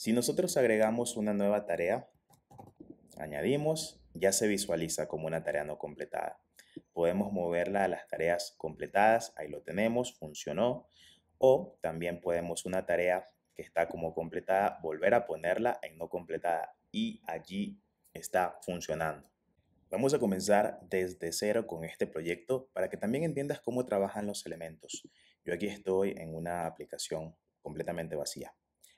Si nosotros agregamos una nueva tarea, añadimos, ya se visualiza como una tarea no completada. Podemos moverla a las tareas completadas, ahí lo tenemos, funcionó. O también podemos una tarea que está como completada, volver a ponerla en no completada y allí está funcionando. Vamos a comenzar desde cero con este proyecto para que también entiendas cómo trabajan los elementos. Yo aquí estoy en una aplicación completamente vacía.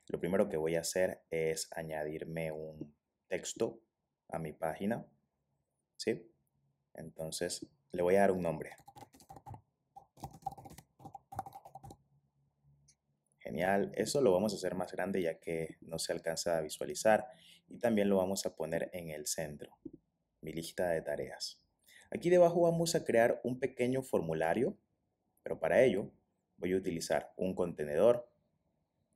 Lo primero que voy a hacer es añadirme un texto a mi página. Entonces le voy a dar un nombre. Genial, eso lo vamos a hacer más grande ya que no se alcanza a visualizar y también lo vamos a poner en el centro, mi lista de tareas. Aquí debajo vamos a crear un pequeño formulario, pero para ello voy a utilizar un contenedor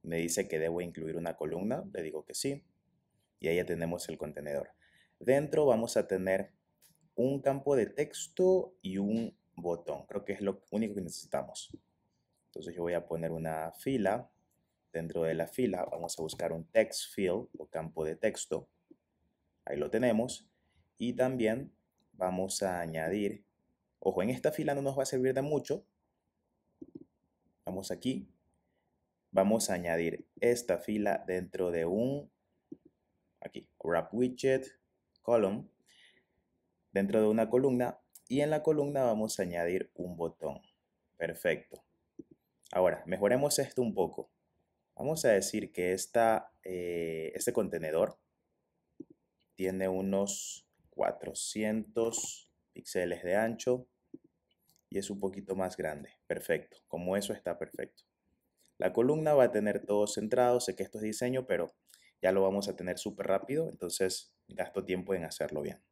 me dice que debo incluir una columna, le digo que sí, y ahí ya tenemos el contenedor. Dentro vamos a tener un campo de texto y un botón, creo que es lo único que necesitamos. Entonces yo voy a poner una fila, dentro de la fila vamos a buscar un text field o campo de texto, ahí lo tenemos, y también vamos a añadir, ojo, en esta fila no nos va a servir de mucho, vamos aquí, vamos a añadir esta fila dentro de un, aquí, wrap widget, column, dentro de una columna y en la columna vamos a añadir un botón. Perfecto. Ahora, mejoremos esto un poco. Vamos a decir que eh, este contenedor tiene unos 400 píxeles de ancho y es un poquito más grande. Perfecto. Como eso está perfecto. La columna va a tener todo centrado, sé que esto es diseño, pero ya lo vamos a tener súper rápido, entonces gasto tiempo en hacerlo bien.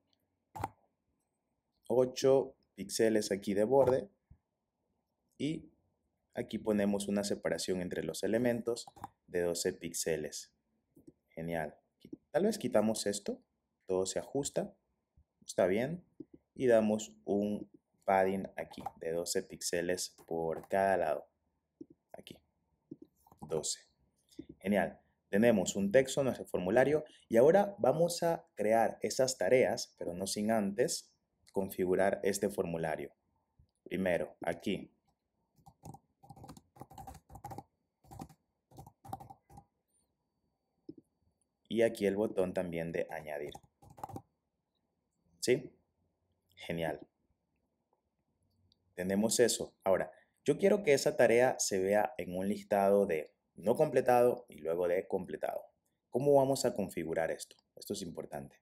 8 píxeles aquí de borde y aquí ponemos una separación entre los elementos de 12 píxeles. Genial. Tal vez quitamos esto, todo se ajusta, está bien, y damos un padding aquí de 12 píxeles por cada lado. 12. Genial. Tenemos un texto, en nuestro formulario y ahora vamos a crear esas tareas, pero no sin antes configurar este formulario. Primero, aquí. Y aquí el botón también de añadir. ¿Sí? Genial. Tenemos eso. Ahora, yo quiero que esa tarea se vea en un listado de no completado y luego de completado. ¿Cómo vamos a configurar esto? Esto es importante.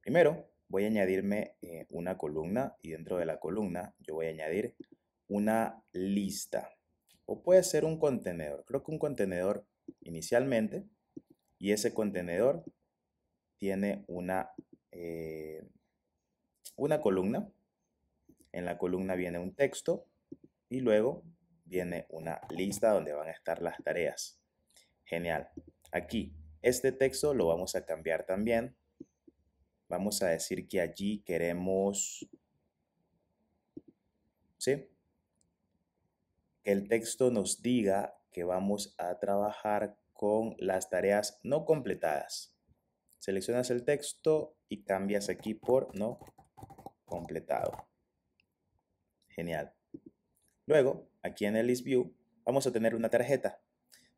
Primero, voy a añadirme eh, una columna y dentro de la columna yo voy a añadir una lista o puede ser un contenedor. Creo que un contenedor inicialmente y ese contenedor tiene una, eh, una columna. En la columna viene un texto y luego viene una lista donde van a estar las tareas. Genial. Aquí, este texto lo vamos a cambiar también. Vamos a decir que allí queremos... ¿Sí? Que el texto nos diga que vamos a trabajar con las tareas no completadas. Seleccionas el texto y cambias aquí por no completado. Genial. Luego, aquí en el list view, vamos a tener una tarjeta.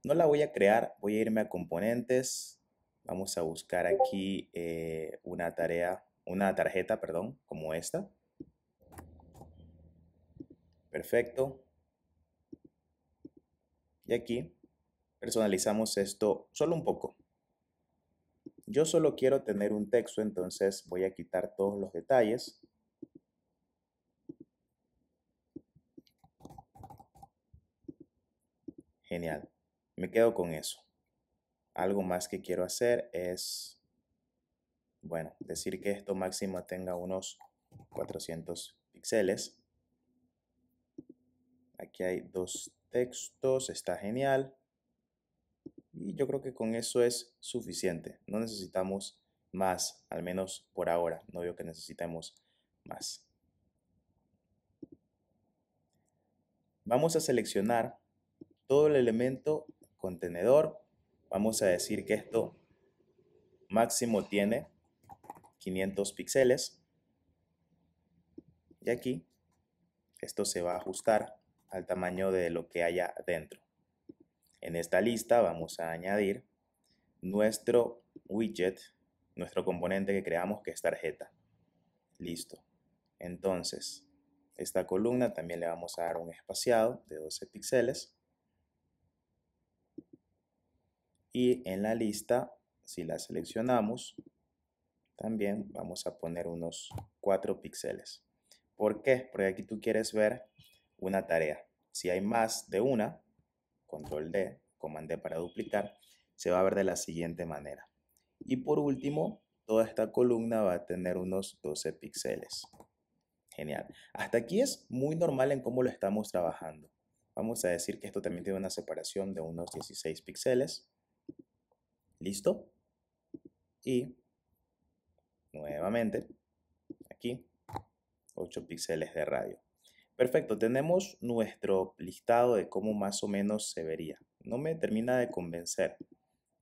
No la voy a crear, voy a irme a componentes. Vamos a buscar aquí eh, una tarea, una tarjeta, perdón, como esta. Perfecto. Y aquí personalizamos esto solo un poco. Yo solo quiero tener un texto, entonces voy a quitar todos los detalles. Genial, me quedo con eso. Algo más que quiero hacer es, bueno, decir que esto máximo tenga unos 400 píxeles. Aquí hay dos textos, está genial. Y yo creo que con eso es suficiente. No necesitamos más, al menos por ahora. No veo que necesitemos más. Vamos a seleccionar todo el elemento contenedor, vamos a decir que esto máximo tiene 500 píxeles. Y aquí esto se va a ajustar al tamaño de lo que haya dentro. En esta lista vamos a añadir nuestro widget, nuestro componente que creamos que es tarjeta. Listo. Entonces, esta columna también le vamos a dar un espaciado de 12 píxeles. y en la lista, si la seleccionamos, también vamos a poner unos 4 píxeles. ¿Por qué? Porque aquí tú quieres ver una tarea. Si hay más de una, control D, comand D para duplicar, se va a ver de la siguiente manera. Y por último, toda esta columna va a tener unos 12 píxeles. Genial. Hasta aquí es muy normal en cómo lo estamos trabajando. Vamos a decir que esto también tiene una separación de unos 16 píxeles. ¿Listo? Y nuevamente, aquí, 8 píxeles de radio. Perfecto, tenemos nuestro listado de cómo más o menos se vería. No me termina de convencer.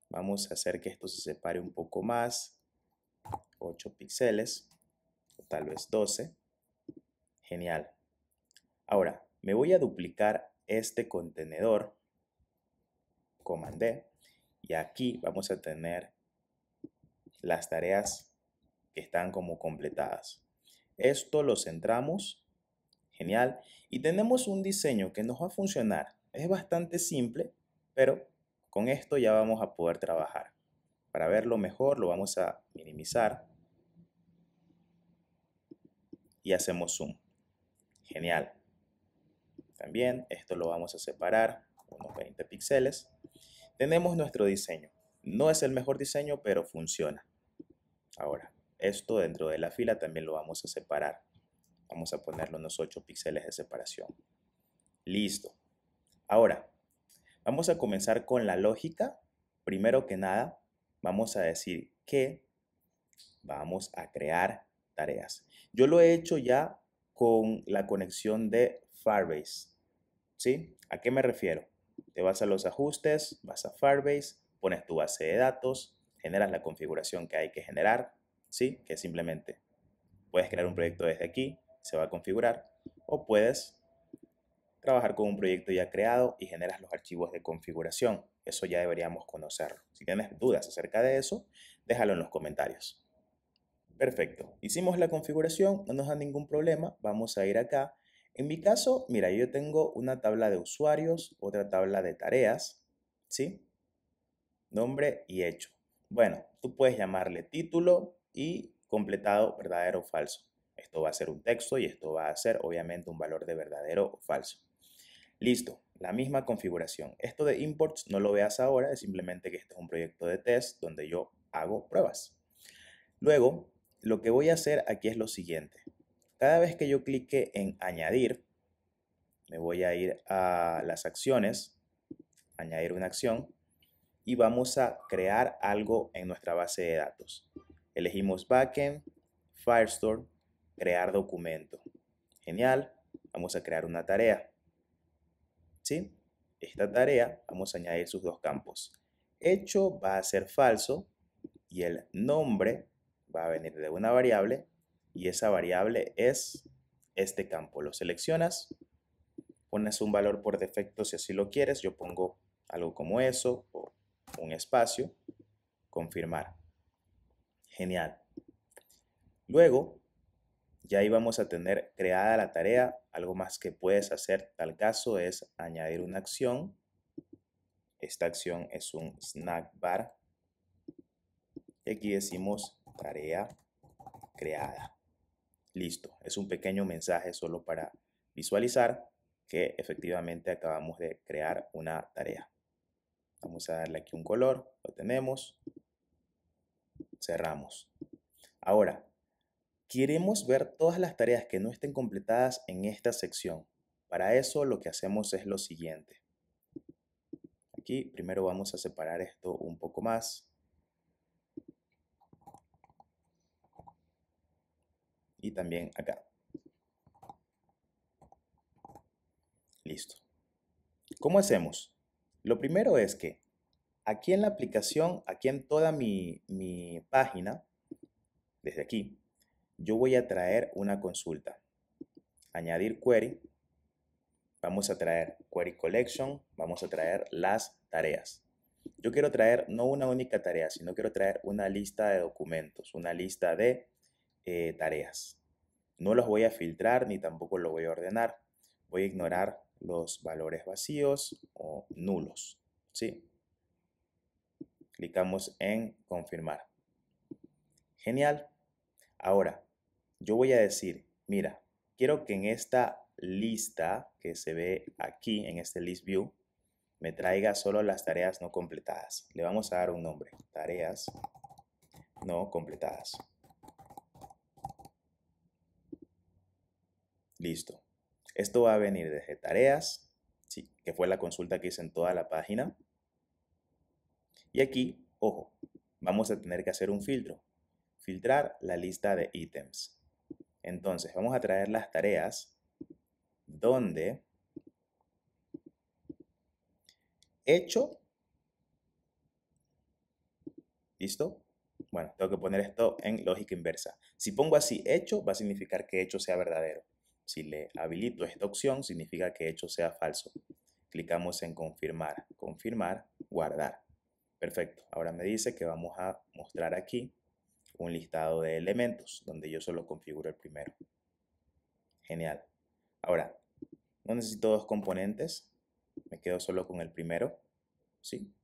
Vamos a hacer que esto se separe un poco más. 8 píxeles, tal vez 12. Genial. Ahora, me voy a duplicar este contenedor. Comandé y aquí vamos a tener las tareas que están como completadas. Esto lo centramos, genial, y tenemos un diseño que nos va a funcionar. Es bastante simple, pero con esto ya vamos a poder trabajar. Para verlo mejor lo vamos a minimizar y hacemos zoom. Genial. También esto lo vamos a separar unos 20 píxeles tenemos nuestro diseño. No es el mejor diseño, pero funciona. Ahora, esto dentro de la fila también lo vamos a separar. Vamos a ponerlo unos 8 píxeles de separación. Listo. Ahora, vamos a comenzar con la lógica. Primero que nada, vamos a decir que vamos a crear tareas. Yo lo he hecho ya con la conexión de Firebase. ¿Sí? ¿A qué me refiero? Te vas a los ajustes, vas a Firebase, pones tu base de datos, generas la configuración que hay que generar, ¿sí? Que simplemente puedes crear un proyecto desde aquí, se va a configurar, o puedes trabajar con un proyecto ya creado y generas los archivos de configuración. Eso ya deberíamos conocerlo. Si tienes dudas acerca de eso, déjalo en los comentarios. Perfecto. Hicimos la configuración, no nos da ningún problema. Vamos a ir acá en mi caso, mira, yo tengo una tabla de usuarios, otra tabla de tareas, ¿sí? Nombre y hecho. Bueno, tú puedes llamarle título y completado verdadero o falso. Esto va a ser un texto y esto va a ser obviamente un valor de verdadero o falso. Listo, la misma configuración. Esto de imports no lo veas ahora, es simplemente que este es un proyecto de test donde yo hago pruebas. Luego, lo que voy a hacer aquí es lo siguiente. Cada vez que yo clique en añadir, me voy a ir a las acciones, añadir una acción, y vamos a crear algo en nuestra base de datos. Elegimos backend, Firestore, crear documento. Genial, vamos a crear una tarea. ¿Sí? Esta tarea vamos a añadir sus dos campos. Hecho va a ser falso y el nombre va a venir de una variable y esa variable es este campo. Lo seleccionas, pones un valor por defecto si así lo quieres, yo pongo algo como eso o un espacio, confirmar. Genial. Luego, ya íbamos a tener creada la tarea, algo más que puedes hacer tal caso es añadir una acción. Esta acción es un snack bar. Y aquí decimos tarea creada. Listo, es un pequeño mensaje solo para visualizar que efectivamente acabamos de crear una tarea. Vamos a darle aquí un color, lo tenemos, cerramos. Ahora, queremos ver todas las tareas que no estén completadas en esta sección. Para eso lo que hacemos es lo siguiente. Aquí primero vamos a separar esto un poco más. y también acá. Listo. ¿Cómo hacemos? Lo primero es que aquí en la aplicación, aquí en toda mi, mi página, desde aquí, yo voy a traer una consulta. Añadir query. Vamos a traer query collection. Vamos a traer las tareas. Yo quiero traer no una única tarea, sino quiero traer una lista de documentos, una lista de eh, tareas. No los voy a filtrar ni tampoco lo voy a ordenar. Voy a ignorar los valores vacíos o nulos. ¿sí? Clicamos en confirmar. Genial. Ahora, yo voy a decir, mira, quiero que en esta lista que se ve aquí, en este list view, me traiga solo las tareas no completadas. Le vamos a dar un nombre, tareas no completadas. Listo. Esto va a venir desde tareas, sí, que fue la consulta que hice en toda la página. Y aquí, ojo, vamos a tener que hacer un filtro. Filtrar la lista de ítems. Entonces, vamos a traer las tareas donde hecho. ¿Listo? Bueno, tengo que poner esto en lógica inversa. Si pongo así hecho, va a significar que hecho sea verdadero. Si le habilito esta opción, significa que hecho sea falso. Clicamos en confirmar, confirmar, guardar. Perfecto. Ahora me dice que vamos a mostrar aquí un listado de elementos donde yo solo configuro el primero. Genial. Ahora, no necesito dos componentes. Me quedo solo con el primero. ¿Sí?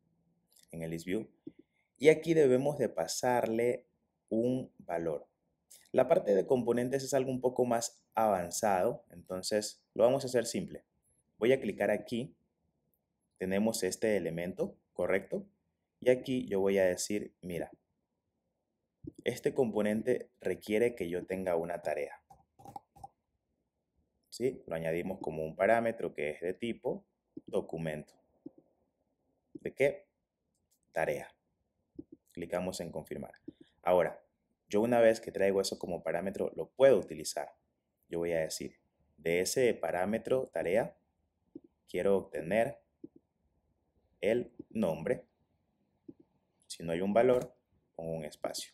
En el list view. Y aquí debemos de pasarle un valor. La parte de componentes es algo un poco más avanzado, entonces lo vamos a hacer simple. Voy a clicar aquí, tenemos este elemento, ¿correcto? Y aquí yo voy a decir, mira, este componente requiere que yo tenga una tarea. ¿Sí? Lo añadimos como un parámetro que es de tipo documento. ¿De qué? Tarea. Clicamos en confirmar. Ahora, yo una vez que traigo eso como parámetro, lo puedo utilizar. Yo voy a decir, de ese parámetro tarea, quiero obtener el nombre. Si no hay un valor, pongo un espacio.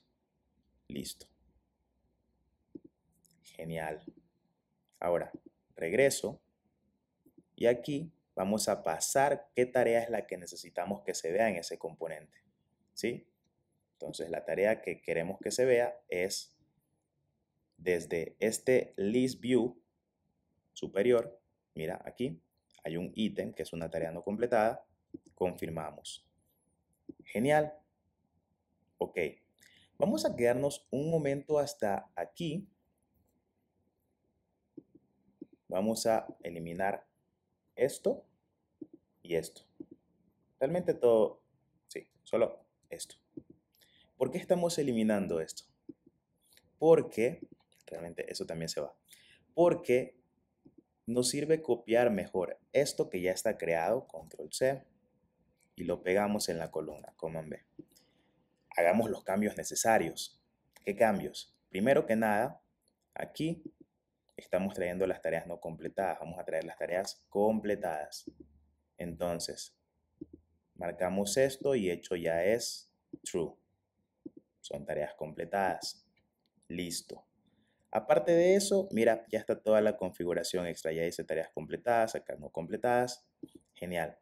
Listo. Genial. Ahora, regreso. Y aquí vamos a pasar qué tarea es la que necesitamos que se vea en ese componente. ¿Sí? Entonces la tarea que queremos que se vea es desde este list view superior, mira aquí, hay un ítem que es una tarea no completada, confirmamos. Genial. Ok, vamos a quedarnos un momento hasta aquí. Vamos a eliminar esto y esto. Realmente todo, sí, solo esto. ¿Por qué estamos eliminando esto? Porque, realmente eso también se va, porque nos sirve copiar mejor esto que ya está creado, control C, y lo pegamos en la columna, command B. Hagamos los cambios necesarios. ¿Qué cambios? Primero que nada, aquí estamos trayendo las tareas no completadas. Vamos a traer las tareas completadas. Entonces, marcamos esto y hecho ya es true son tareas completadas. Listo. Aparte de eso, mira, ya está toda la configuración extra, ya dice tareas completadas, acá no completadas. Genial.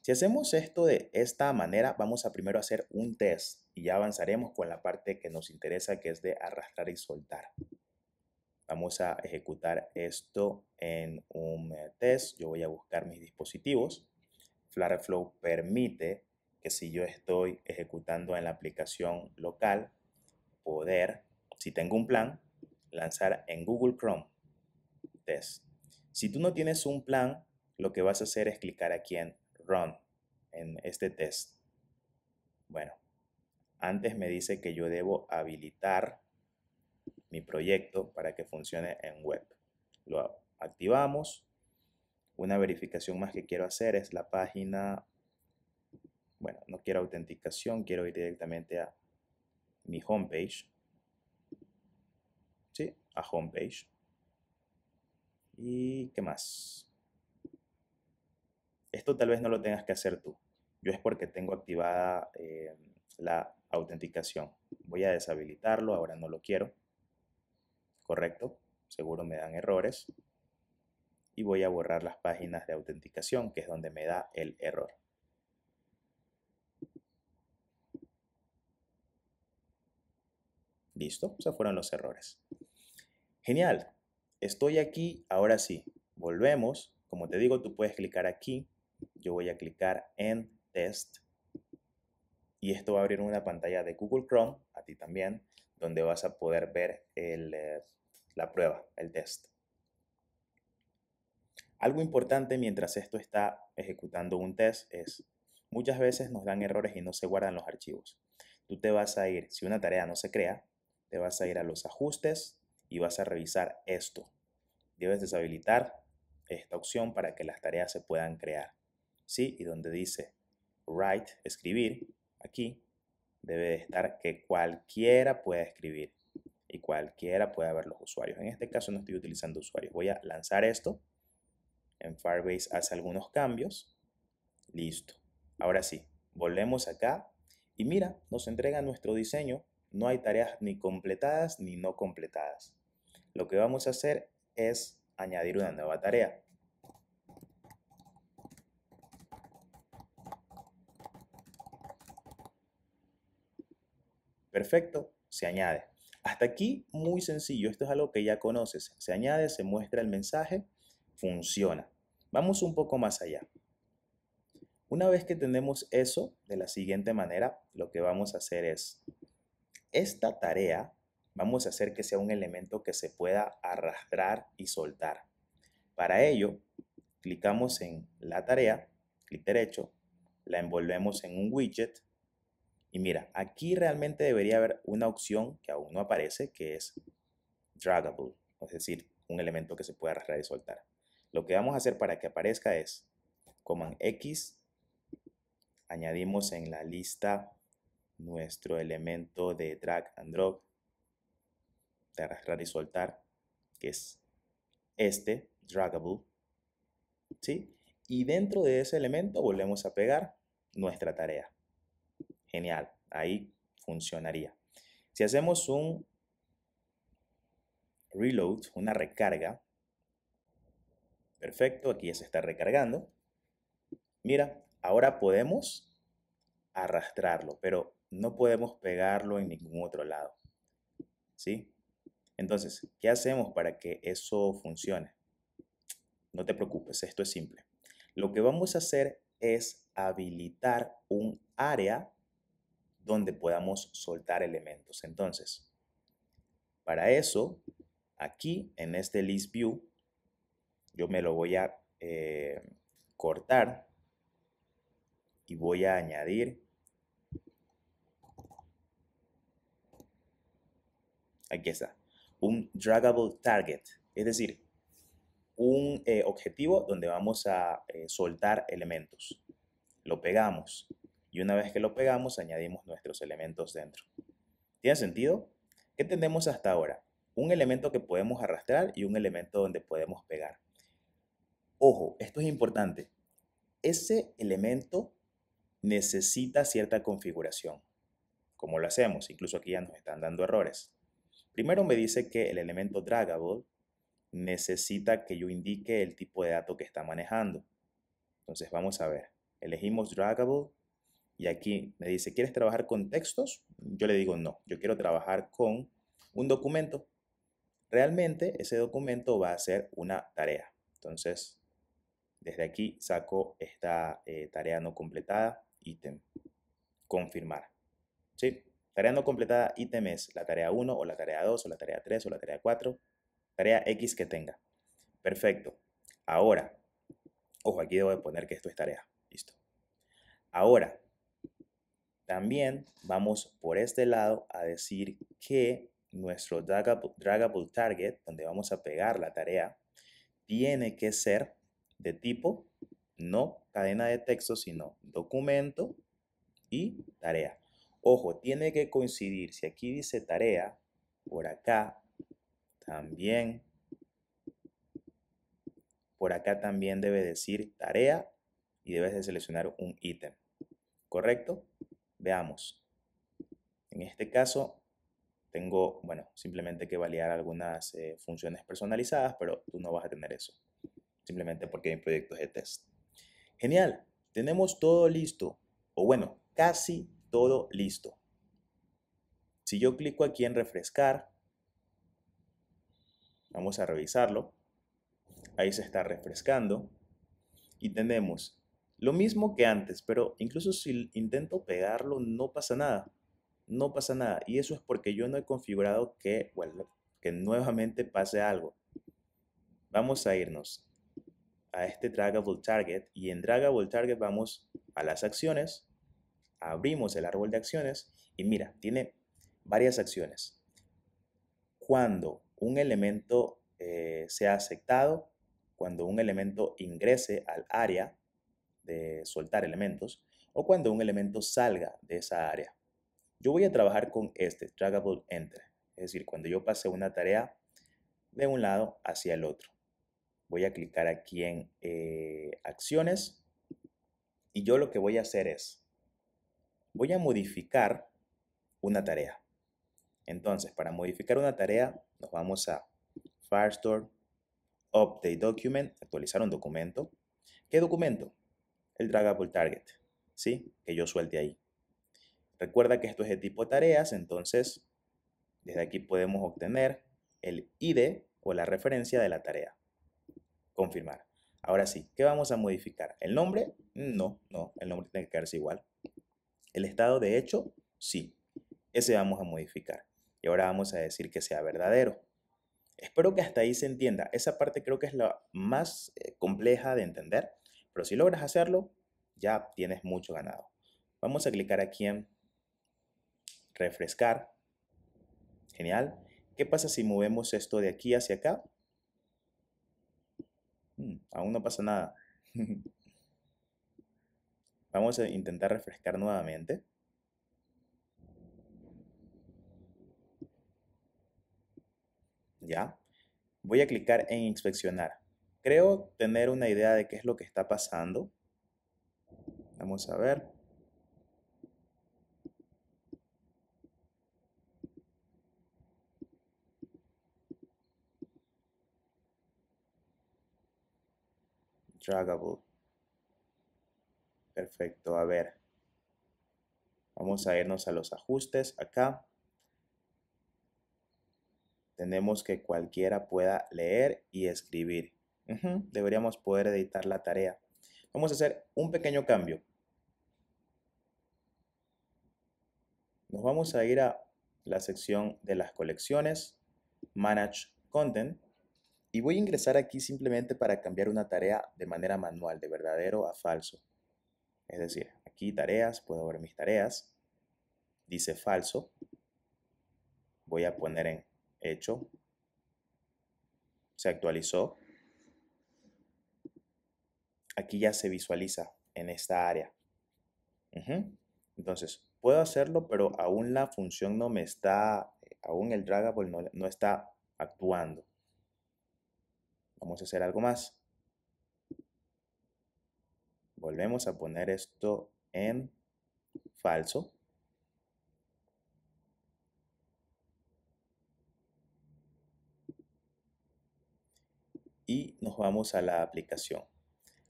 Si hacemos esto de esta manera, vamos a primero hacer un test y ya avanzaremos con la parte que nos interesa, que es de arrastrar y soltar. Vamos a ejecutar esto en un eh, test. Yo voy a buscar mis dispositivos. Flow permite que si yo estoy ejecutando en la aplicación local, poder, si tengo un plan, lanzar en Google Chrome test. Si tú no tienes un plan, lo que vas a hacer es clicar aquí en Run, en este test. Bueno, antes me dice que yo debo habilitar mi proyecto para que funcione en web. Lo activamos. Una verificación más que quiero hacer es la página bueno, no quiero autenticación, quiero ir directamente a mi homepage. ¿Sí? A homepage. ¿Y qué más? Esto tal vez no lo tengas que hacer tú. Yo es porque tengo activada eh, la autenticación. Voy a deshabilitarlo, ahora no lo quiero. Correcto, seguro me dan errores. Y voy a borrar las páginas de autenticación, que es donde me da el error. Listo, esos fueron los errores. Genial, estoy aquí, ahora sí, volvemos. Como te digo, tú puedes clicar aquí, yo voy a clicar en test y esto va a abrir una pantalla de Google Chrome, a ti también, donde vas a poder ver eh, la prueba, el test. Algo importante mientras esto está ejecutando un test es, muchas veces nos dan errores y no se guardan los archivos. Tú te vas a ir, si una tarea no se crea, te vas a ir a los ajustes y vas a revisar esto. Debes deshabilitar esta opción para que las tareas se puedan crear. ¿Sí? Y donde dice write, escribir, aquí debe estar que cualquiera pueda escribir y cualquiera pueda ver los usuarios. En este caso no estoy utilizando usuarios. Voy a lanzar esto. En Firebase hace algunos cambios. Listo. Ahora sí, volvemos acá y mira, nos entrega nuestro diseño no hay tareas ni completadas ni no completadas. Lo que vamos a hacer es añadir una nueva tarea. Perfecto, se añade. Hasta aquí muy sencillo, esto es algo que ya conoces. Se añade, se muestra el mensaje, funciona. Vamos un poco más allá. Una vez que tenemos eso, de la siguiente manera, lo que vamos a hacer es esta tarea vamos a hacer que sea un elemento que se pueda arrastrar y soltar. Para ello, clicamos en la tarea, clic derecho, la envolvemos en un widget y mira, aquí realmente debería haber una opción que aún no aparece que es draggable, es decir, un elemento que se puede arrastrar y soltar. Lo que vamos a hacer para que aparezca es, command X, añadimos en la lista nuestro elemento de drag and drop, de arrastrar y soltar, que es este, draggable, ¿sí? Y dentro de ese elemento volvemos a pegar nuestra tarea. Genial, ahí funcionaría. Si hacemos un reload, una recarga, perfecto, aquí ya se está recargando. Mira, ahora podemos arrastrarlo, pero no podemos pegarlo en ningún otro lado. ¿Sí? Entonces, ¿qué hacemos para que eso funcione? No te preocupes, esto es simple. Lo que vamos a hacer es habilitar un área donde podamos soltar elementos. Entonces, para eso, aquí en este list view, yo me lo voy a eh, cortar y voy a añadir aquí está, un draggable target, es decir, un eh, objetivo donde vamos a eh, soltar elementos. Lo pegamos y una vez que lo pegamos añadimos nuestros elementos dentro. ¿Tiene sentido? ¿Qué tenemos hasta ahora? Un elemento que podemos arrastrar y un elemento donde podemos pegar. Ojo, esto es importante. Ese elemento necesita cierta configuración. ¿Cómo lo hacemos? Incluso aquí ya nos están dando errores. Primero me dice que el elemento draggable necesita que yo indique el tipo de dato que está manejando. Entonces vamos a ver. Elegimos draggable y aquí me dice, ¿quieres trabajar con textos? Yo le digo no, yo quiero trabajar con un documento. Realmente ese documento va a ser una tarea. Entonces, desde aquí saco esta eh, tarea no completada, ítem, confirmar. ¿Sí? Tarea no completada, ítem es la tarea 1 o la tarea 2 o la tarea 3 o la tarea 4, tarea X que tenga. Perfecto. Ahora, ojo, aquí debo de poner que esto es tarea. Listo. Ahora, también vamos por este lado a decir que nuestro dragable, target, donde vamos a pegar la tarea, tiene que ser de tipo no cadena de texto, sino documento y tarea. Ojo, tiene que coincidir. Si aquí dice tarea, por acá también. Por acá también debe decir tarea y debes de seleccionar un ítem. ¿Correcto? Veamos. En este caso, tengo, bueno, simplemente que validar algunas eh, funciones personalizadas, pero tú no vas a tener eso. Simplemente porque hay proyectos de test. Genial. Tenemos todo listo. O bueno, casi todo listo. Si yo clico aquí en refrescar, vamos a revisarlo. Ahí se está refrescando. Y tenemos lo mismo que antes, pero incluso si intento pegarlo no pasa nada. No pasa nada. Y eso es porque yo no he configurado que, bueno, que nuevamente pase algo. Vamos a irnos a este Draggable Target y en Draggable Target vamos a las acciones abrimos el árbol de acciones y mira, tiene varias acciones. Cuando un elemento eh, sea aceptado, cuando un elemento ingrese al área de soltar elementos o cuando un elemento salga de esa área. Yo voy a trabajar con este, draggable enter, es decir, cuando yo pase una tarea de un lado hacia el otro. Voy a clicar aquí en eh, acciones y yo lo que voy a hacer es voy a modificar una tarea. Entonces, para modificar una tarea, nos vamos a Firestore, Update Document, actualizar un documento. ¿Qué documento? El Dragable Target, ¿sí? Que yo suelte ahí. Recuerda que esto es de tipo tareas, entonces desde aquí podemos obtener el ID o la referencia de la tarea. Confirmar. Ahora sí, ¿qué vamos a modificar? ¿El nombre? No, no, el nombre tiene que quedarse igual. El estado de hecho, sí. Ese vamos a modificar. Y ahora vamos a decir que sea verdadero. Espero que hasta ahí se entienda. Esa parte creo que es la más eh, compleja de entender, pero si logras hacerlo, ya tienes mucho ganado. Vamos a clicar aquí en refrescar. Genial. ¿Qué pasa si movemos esto de aquí hacia acá? Hmm, aún no pasa nada. Vamos a intentar refrescar nuevamente. ¿Ya? Voy a clicar en inspeccionar. Creo tener una idea de qué es lo que está pasando. Vamos a ver. Draggable. Perfecto, a ver. Vamos a irnos a los ajustes acá. Tenemos que cualquiera pueda leer y escribir. Deberíamos poder editar la tarea. Vamos a hacer un pequeño cambio. Nos vamos a ir a la sección de las colecciones, Manage Content, y voy a ingresar aquí simplemente para cambiar una tarea de manera manual, de verdadero a falso. Es decir, aquí tareas, puedo ver mis tareas. Dice falso. Voy a poner en hecho. Se actualizó. Aquí ya se visualiza en esta área. Entonces, puedo hacerlo, pero aún la función no me está, aún el dragable no está actuando. Vamos a hacer algo más. Volvemos a poner esto en falso. Y nos vamos a la aplicación.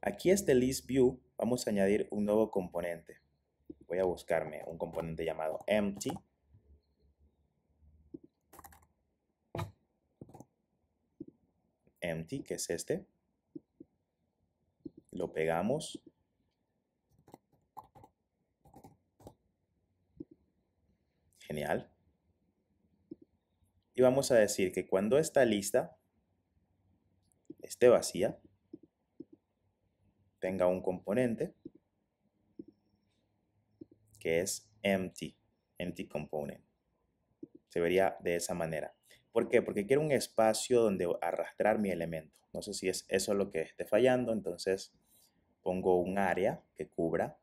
Aquí este list view vamos a añadir un nuevo componente. Voy a buscarme un componente llamado empty. Empty, que es este. Lo pegamos Y vamos a decir que cuando esta lista esté vacía, tenga un componente que es empty, empty component. Se vería de esa manera. ¿Por qué? Porque quiero un espacio donde arrastrar mi elemento. No sé si es eso lo que esté fallando, entonces pongo un área que cubra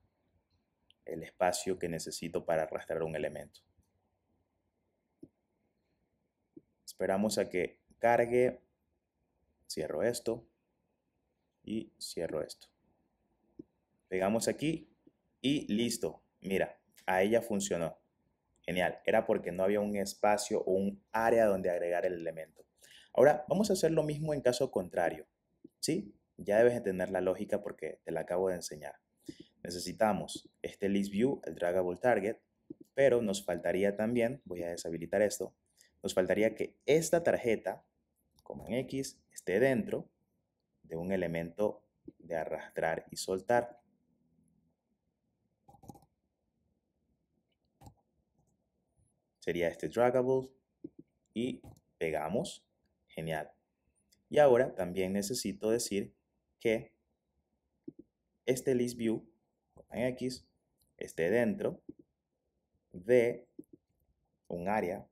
el espacio que necesito para arrastrar un elemento. Esperamos a que cargue. Cierro esto y cierro esto. Pegamos aquí y listo. Mira, a ella funcionó. Genial, era porque no había un espacio o un área donde agregar el elemento. Ahora, vamos a hacer lo mismo en caso contrario. ¿Sí? Ya debes entender la lógica porque te la acabo de enseñar. Necesitamos este list view, el dragable target, pero nos faltaría también, voy a deshabilitar esto, nos faltaría que esta tarjeta, como en X, esté dentro de un elemento de arrastrar y soltar. Sería este draggable y pegamos. Genial. Y ahora también necesito decir que este list view en X esté dentro de un área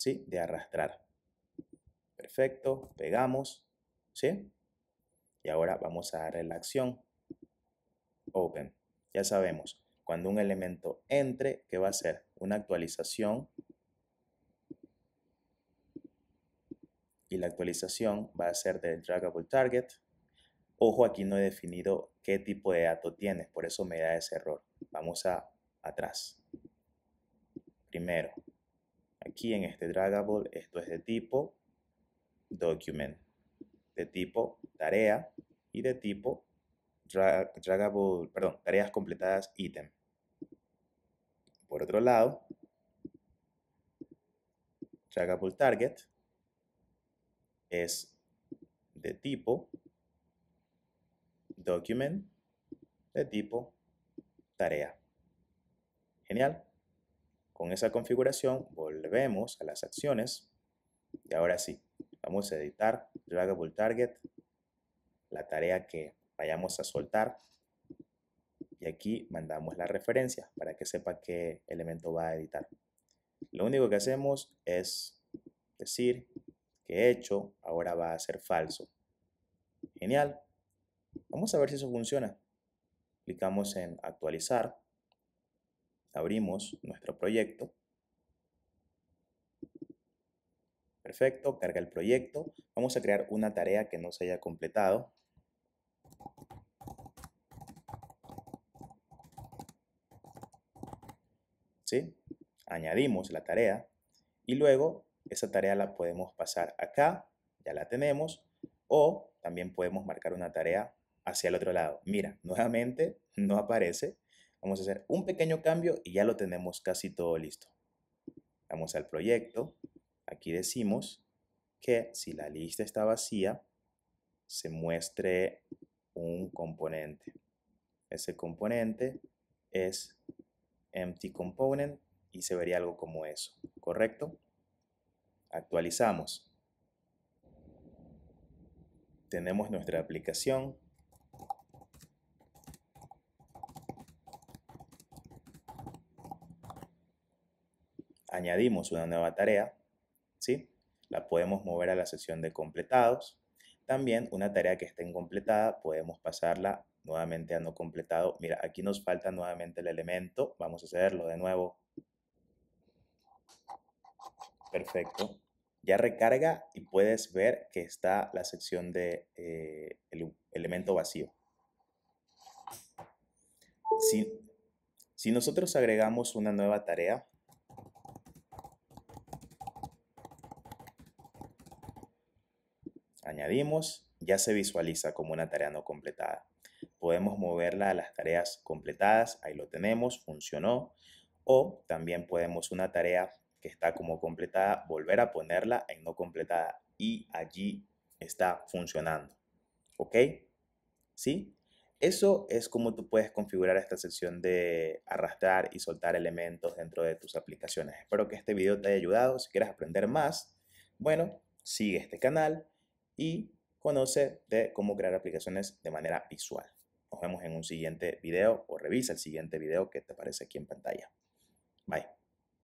¿sí? De arrastrar. Perfecto, pegamos, ¿sí? Y ahora vamos a darle la acción open. Ya sabemos, cuando un elemento entre, ¿qué va a hacer? Una actualización. Y la actualización va a ser del draggable target. Ojo, aquí no he definido qué tipo de dato tienes, por eso me da ese error. Vamos a atrás. Primero, Aquí en este draggable esto es de tipo document, de tipo tarea y de tipo draggable, perdón, tareas completadas ítem. Por otro lado, draggable target es de tipo document, de tipo tarea. Genial. Con esa configuración volvemos a las acciones y ahora sí, vamos a editar Dragable Target, la tarea que vayamos a soltar y aquí mandamos la referencia para que sepa qué elemento va a editar. Lo único que hacemos es decir que hecho ahora va a ser falso. Genial. Vamos a ver si eso funciona. Clicamos en actualizar abrimos nuestro proyecto. Perfecto, carga el proyecto. Vamos a crear una tarea que no se haya completado. ¿Sí? Añadimos la tarea y luego esa tarea la podemos pasar acá, ya la tenemos, o también podemos marcar una tarea hacia el otro lado. Mira, nuevamente no aparece, Vamos a hacer un pequeño cambio y ya lo tenemos casi todo listo. Vamos al proyecto. Aquí decimos que si la lista está vacía, se muestre un componente. Ese componente es empty component y se vería algo como eso, ¿correcto? Actualizamos. Tenemos nuestra aplicación añadimos una nueva tarea, ¿sí? La podemos mover a la sección de completados. También una tarea que esté incompletada podemos pasarla nuevamente a no completado. Mira, aquí nos falta nuevamente el elemento. Vamos a hacerlo de nuevo. Perfecto. Ya recarga y puedes ver que está la sección de eh, el elemento vacío. si nosotros agregamos una nueva tarea, añadimos, ya se visualiza como una tarea no completada. Podemos moverla a las tareas completadas, ahí lo tenemos, funcionó. O también podemos una tarea que está como completada, volver a ponerla en no completada y allí está funcionando. ¿Ok? ¿Sí? Eso es como tú puedes configurar esta sección de arrastrar y soltar elementos dentro de tus aplicaciones. Espero que este video te haya ayudado. Si quieres aprender más, bueno, sigue este canal, y conoce de cómo crear aplicaciones de manera visual. Nos vemos en un siguiente video o revisa el siguiente video que te aparece aquí en pantalla. Bye.